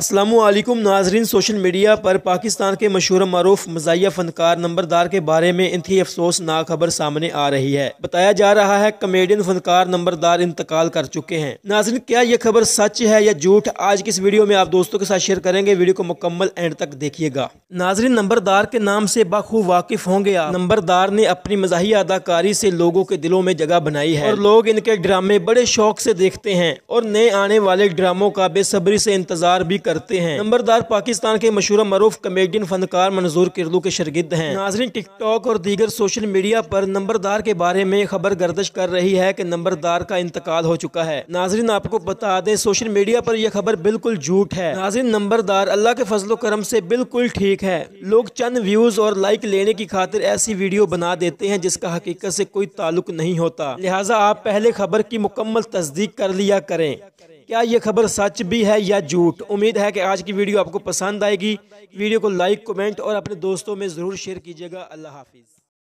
असलम नाजरीन social media पर पाकिस्तान के मशहूर मरूफ मजाया फनकार नंबरदार के बारे में इंतही अफसोसनाक खबर सामने आ रही है बताया जा रहा है कमेडियन फनकार नंबरदार इंतकाल कर चुके हैं नाजरीन क्या यह खबर सच है या झूठ आज की इस वीडियो में आप दोस्तों के साथ शेयर करेंगे वीडियो को मुकम्मल एंड तक देखिएगा नाजरीन नंबरदार के नाम से बाखूब वाकिफ होंगे नंबरदार ने अपनी मजाही अदाकारी से लोगों के दिलों में जगह बनाई है और लोग इनके ड्रामे बड़े शौक से देखते हैं और नए आने वाले ड्रामों का बेसब्री से इंतजार भी करते हैं नंबरदार पाकिस्तान के मशहूर मरूफ कमेडियन फनकार मंजूर किरदू के शर्गिद हैं नाजरीन टिकटॉक और दीगर सोशल मीडिया पर नंबरदार के बारे में खबर गर्दश कर रही है कि नंबरदार का इंतकाल हो चुका है नाजरीन आपको बता दें सोशल मीडिया पर यह खबर बिल्कुल झूठ है नाजरीन नंबरदार अल्लाह के फजलो करम से बिल्कुल ठीक है लोग चंद व्यूज और लाइक लेने की खातिर ऐसी वीडियो बना देते हैं जिसका हकीकत से कोई ताल्लुक नहीं होता लिहाजा आप पहले खबर की मुकम्मल तस्दीक कर लिया करें क्या ये खबर सच भी है या झूठ उम्मीद है कि आज की वीडियो आपको पसंद आएगी वीडियो को लाइक कमेंट और अपने दोस्तों में ज़रूर शेयर कीजिएगा अल्लाह हाफिज़